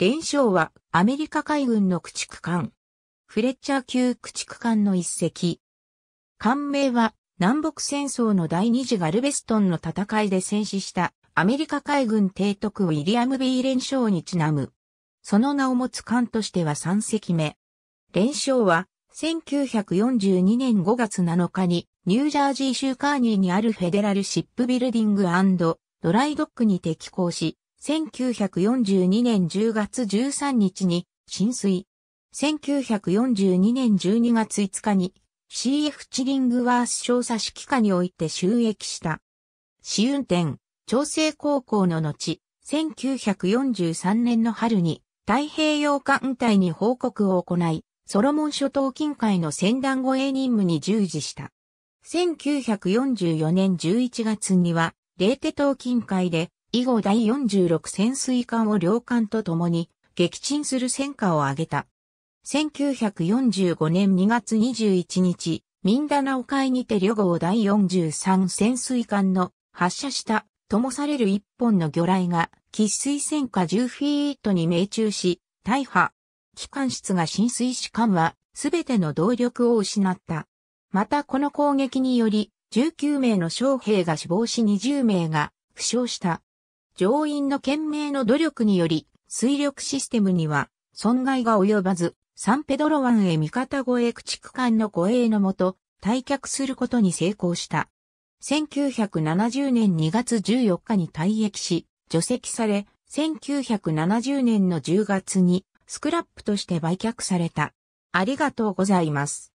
連勝はアメリカ海軍の駆逐艦。フレッチャー級駆逐艦の一隻。艦名は南北戦争の第二次ガルベストンの戦いで戦死したアメリカ海軍提督ウィリアム・ B・ 連勝にちなむ。その名を持つ艦としては3隻目。連勝は1942年5月7日にニュージャージー州カーニーにあるフェデラルシップビルディングドライドックに適航し、1942年10月13日に浸水。1942年12月5日に CF チリングワース調査指揮下において収益した。試運転、調整高校の後、1943年の春に太平洋艦隊に報告を行い、ソロモン諸島近海の船団護衛任務に従事した。1944年11月には、レーテ島近海で以後第46潜水艦を両艦と共に撃沈する戦果を挙げた。1945年2月21日、ミンダナオ海にて旅号第43潜水艦の発射したともされる一本の魚雷が、喫水戦火10フィートに命中し、大破。機関室が浸水し艦は、すべての動力を失った。またこの攻撃により、19名の将兵が死亡し20名が負傷した。乗員の懸命の努力により、水力システムには損害が及ばず、サンペドロ湾へ味方護衛駆逐艦の護衛のもと、退却することに成功した。1970年2月14日に退役し、除籍され、1970年の10月にスクラップとして売却された。ありがとうございます。